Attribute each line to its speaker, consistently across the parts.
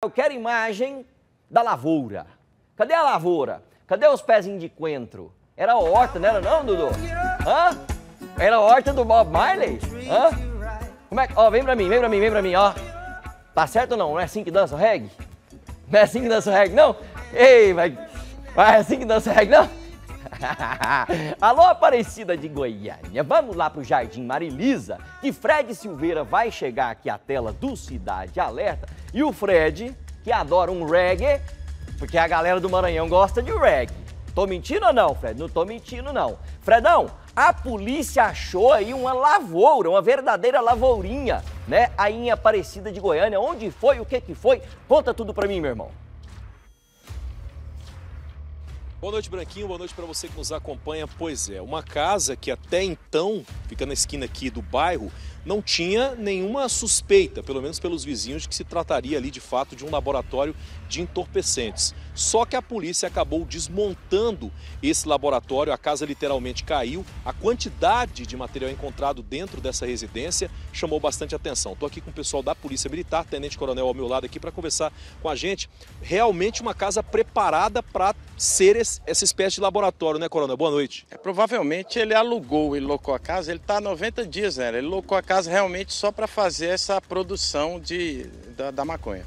Speaker 1: Eu quero imagem da lavoura. Cadê a lavoura? Cadê os pezinhos de coentro? Era a horta, não era não, Dudu? Hã? Era a horta do Bob Marley? Hã? Como é que... Ó, vem pra mim, vem pra mim, vem pra mim, ó. Tá certo ou não? Não é assim que dança o reggae? Não é assim que dança o reggae, não? Ei, vai... Mas... Vai é assim que dança o reggae, não? Alô, Aparecida de Goiânia, vamos lá pro Jardim Marilisa, que Fred Silveira vai chegar aqui à tela do Cidade Alerta. E o Fred, que adora um reggae, porque a galera do Maranhão gosta de reggae. Tô mentindo ou não, Fred? Não tô mentindo, não. Fredão, a polícia achou aí uma lavoura, uma verdadeira lavourinha, né? Aí em Aparecida de Goiânia. Onde foi? O que que foi? Conta tudo pra mim, meu irmão.
Speaker 2: Boa noite, Branquinho. Boa noite para você que nos acompanha. Pois é, uma casa que até então fica na esquina aqui do bairro não tinha nenhuma suspeita, pelo menos pelos vizinhos, de que se trataria ali de fato de um laboratório de entorpecentes. Só que a polícia acabou desmontando esse laboratório, a casa literalmente caiu, a quantidade de material encontrado dentro dessa residência chamou bastante atenção. Estou aqui com o pessoal da Polícia Militar, Tenente Coronel ao meu lado aqui para conversar com a gente. Realmente uma casa preparada para ser esse, essa espécie de laboratório,
Speaker 3: né, Coronel? Boa noite. É, provavelmente ele alugou e locou a casa, ele está há 90 dias, né? Ele locou a casa casa realmente só para fazer essa produção de, da, da maconha.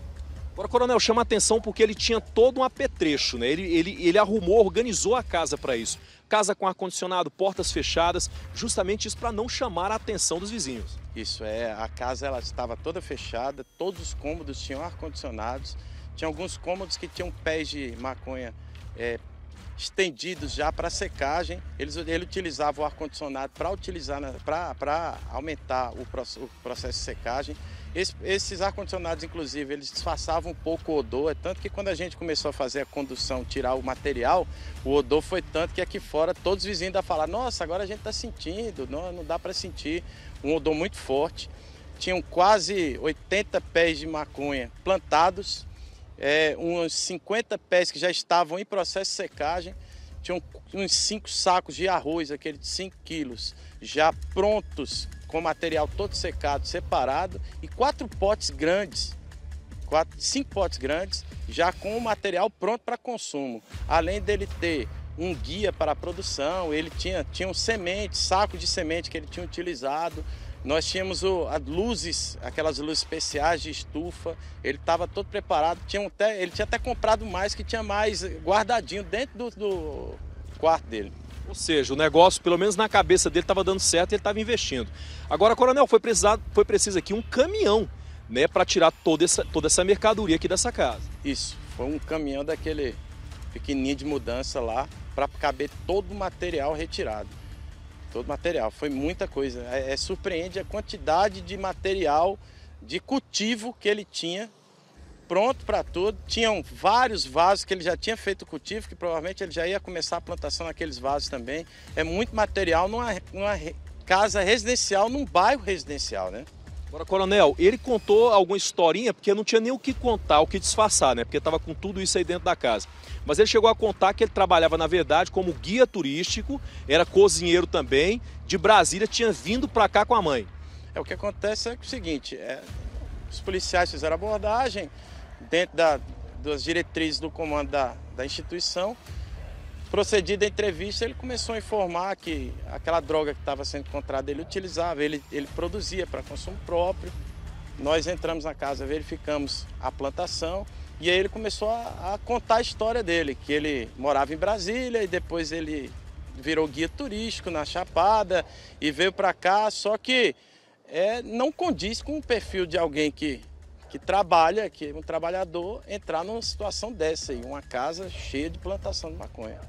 Speaker 2: Agora, Coronel, chama atenção porque ele tinha todo um apetrecho, né? Ele, ele, ele arrumou, organizou a casa para isso. Casa com ar-condicionado, portas fechadas, justamente isso para não chamar a atenção dos
Speaker 3: vizinhos. Isso, é. A casa ela estava toda fechada, todos os cômodos tinham ar-condicionados, tinha alguns cômodos que tinham pés de maconha é, estendidos já para secagem. Eles, ele utilizava o ar-condicionado para utilizar para aumentar o, processo de secagem. esses ar-condicionados, inclusive, eles disfarçavam um pouco o odor, é tanto que quando a gente começou a fazer a condução, tirar o material, o odor foi tanto que aqui fora todos os vizinhos da falar, nossa, agora a gente está sentindo, não, não dá para sentir um odor muito forte. Tinham quase 80 pés de maconha plantados é, umas 50 pés que já estavam em processo de secagem, tinham uns 5 sacos de arroz, aquele de 5 quilos, já prontos, com material todo secado, separado, e quatro potes grandes, quatro, cinco potes grandes, já com o material pronto para consumo. Além dele ter um guia para a produção, ele tinha, tinha um semente, saco de semente que ele tinha utilizado, nós tínhamos o, as luzes, aquelas luzes especiais de estufa, ele estava todo preparado, tinha até, ele tinha até comprado mais, que tinha mais guardadinho dentro do, do
Speaker 2: quarto dele. Ou seja, o negócio, pelo menos na cabeça dele, estava dando certo e ele estava investindo. Agora, Coronel, foi, precisado, foi preciso aqui um caminhão né, para tirar toda essa, toda essa mercadoria aqui dessa
Speaker 3: casa. Isso, foi um caminhão daquele pequenininho de mudança lá para caber todo o material retirado. Todo material, foi muita coisa. É, é, surpreende a quantidade de material de cultivo que ele tinha pronto para tudo. Tinham vários vasos que ele já tinha feito cultivo, que provavelmente ele já ia começar a plantação naqueles vasos também. É muito material numa, numa casa residencial, num bairro residencial, né?
Speaker 2: Agora, coronel, ele contou alguma historinha, porque não tinha nem o que contar, o que disfarçar, né? Porque estava com tudo isso aí dentro da casa. Mas ele chegou a contar que ele trabalhava, na verdade, como guia turístico, era cozinheiro também, de Brasília, tinha vindo para cá com a mãe.
Speaker 3: É, o que acontece é, é o seguinte, é, os policiais fizeram abordagem dentro da, das diretrizes do comando da, da instituição, Procedida a entrevista, ele começou a informar que aquela droga que estava sendo encontrada ele utilizava, ele, ele produzia para consumo próprio. Nós entramos na casa, verificamos a plantação e aí ele começou a, a, contar a história dele, que ele morava em Brasília e depois ele virou guia turístico na Chapada e veio para cá, só que é, não condiz com o perfil de alguém que, que trabalha, que é um trabalhador, entrar numa situação dessa aí, uma casa cheia de plantação de maconha.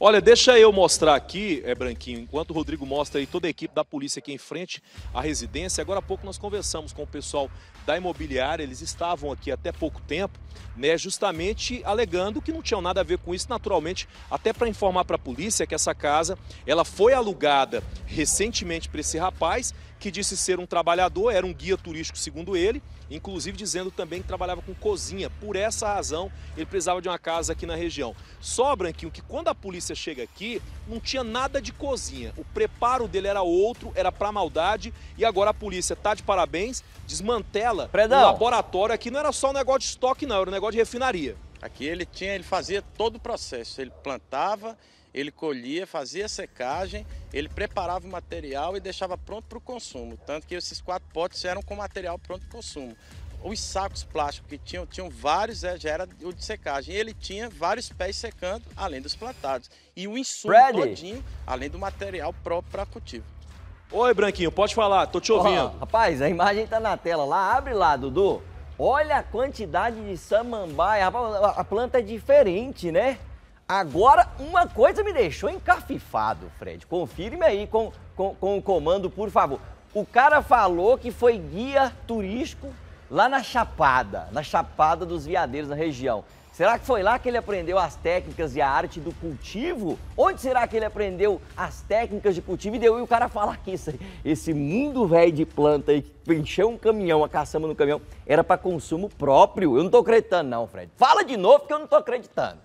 Speaker 2: Olha, deixa eu mostrar aqui, é Branquinho, enquanto o Rodrigo mostra aí toda a equipe da polícia aqui em frente à residência. Agora há pouco nós conversamos com o pessoal da imobiliária, eles estavam aqui até pouco tempo, né, justamente alegando que não tinham nada a ver com isso, naturalmente, até para informar para a polícia que essa casa, ela foi alugada recentemente para esse rapaz que disse ser um trabalhador, era um guia turístico, segundo ele, inclusive dizendo também que trabalhava com cozinha. Por essa razão, ele precisava de uma casa aqui na região. Só, Branquinho, que quando a polícia chega aqui, não tinha nada de cozinha. O preparo dele era outro, era para maldade, e agora a polícia tá de parabéns, desmantela Predão. o laboratório. Aqui não era só um
Speaker 3: negócio de estoque, não, era um negócio de refinaria. Aqui ele tinha, ele fazia todo o processo, ele plantava, ele colhia, fazia secagem, ele preparava o material e deixava pronto para o consumo. Tanto que esses quatro potes eram com material pronto para o consumo. Os sacos plásticos que tinham, tinham vários, é, já era o de secagem. ele tinha vários pés secando, além dos plantados. E o insumo Ready. todinho, além do material próprio para cultivo. Oi, Branquinho,
Speaker 1: pode falar, tô te ouvindo. Oh, rapaz, a imagem tá na tela lá. Abre lá, Dudu. Olha a quantidade de samambaia. A planta é diferente, né? Agora, uma coisa me deixou encafifado, Fred. Confirme aí com, com, com o comando, por favor. O cara falou que foi guia turístico lá na Chapada, na Chapada dos Veadeiros, na região. Será que foi lá que ele aprendeu as técnicas e a arte do cultivo? Onde será que ele aprendeu as técnicas de cultivo? E deu e o cara falar que isso, esse mundo velho de planta aí, que encheu um caminhão, a caçamba no caminhão, era para consumo próprio. Eu não tô acreditando não, Fred. Fala de novo que eu não tô acreditando.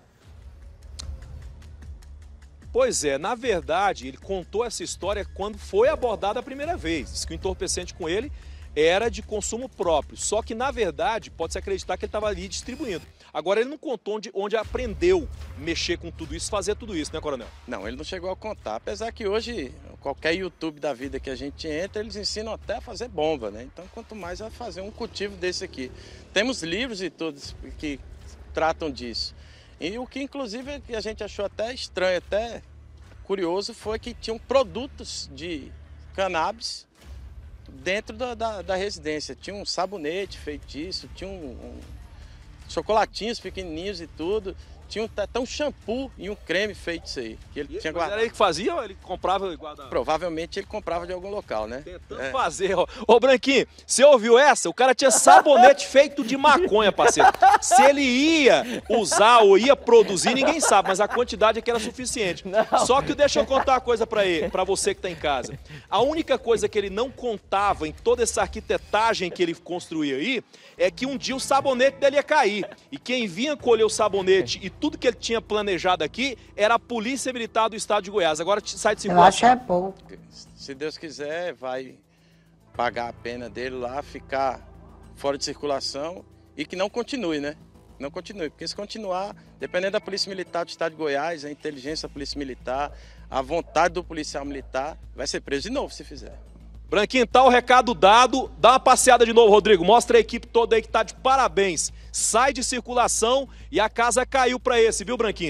Speaker 2: Pois é, na verdade, ele contou essa história quando foi abordado a primeira vez. Diz que o entorpecente com ele era de consumo próprio. Só que, na verdade, pode-se acreditar que ele estava ali distribuindo. Agora, ele não contou onde, onde aprendeu mexer com tudo isso, fazer tudo
Speaker 3: isso, né, Coronel? Não, ele não chegou a contar. Apesar que hoje, qualquer YouTube da vida que a gente entra, eles ensinam até a fazer bomba, né? Então, quanto mais a fazer um cultivo desse aqui. Temos livros e todos que tratam disso. E o que inclusive a gente achou até estranho, até curioso, foi que tinham produtos de cannabis dentro da, da, da residência. Tinha um sabonete feitiço, tinha um, um chocolatinhos pequenininhos e tudo. Tinha até tá, tá um shampoo e um creme feito isso aí. Que ele e tinha guardado. Era ele que fazia ou ele comprava e guardava? Provavelmente ele comprava de algum local, né? Tentando é. fazer,
Speaker 2: ó. Ô, Branquinho, você ouviu essa? O cara tinha sabonete feito de maconha, parceiro. Se ele ia usar ou ia produzir, ninguém sabe, mas a quantidade é que era suficiente. Não. Só que deixa eu contar uma coisa para ele, para você que tá em casa. A única coisa que ele não contava em toda essa arquitetagem que ele construía aí é que um dia o sabonete dele ia cair. E quem vinha colher o sabonete e tudo que ele tinha planejado aqui era a
Speaker 3: Polícia Militar do Estado de Goiás. Agora sai de circulação. Eu acho é pouco. Se Deus quiser, vai pagar a pena dele lá, ficar fora de circulação e que não continue, né? Não continue, porque se continuar, dependendo da Polícia Militar do Estado de Goiás, a inteligência da Polícia Militar, a vontade do policial militar, vai ser preso de novo se fizer.
Speaker 2: Branquinho, tá o recado dado. Dá uma passeada de novo, Rodrigo. Mostra a equipe toda aí que tá de parabéns. Sai de circulação e a casa caiu para esse, viu, Branquinho?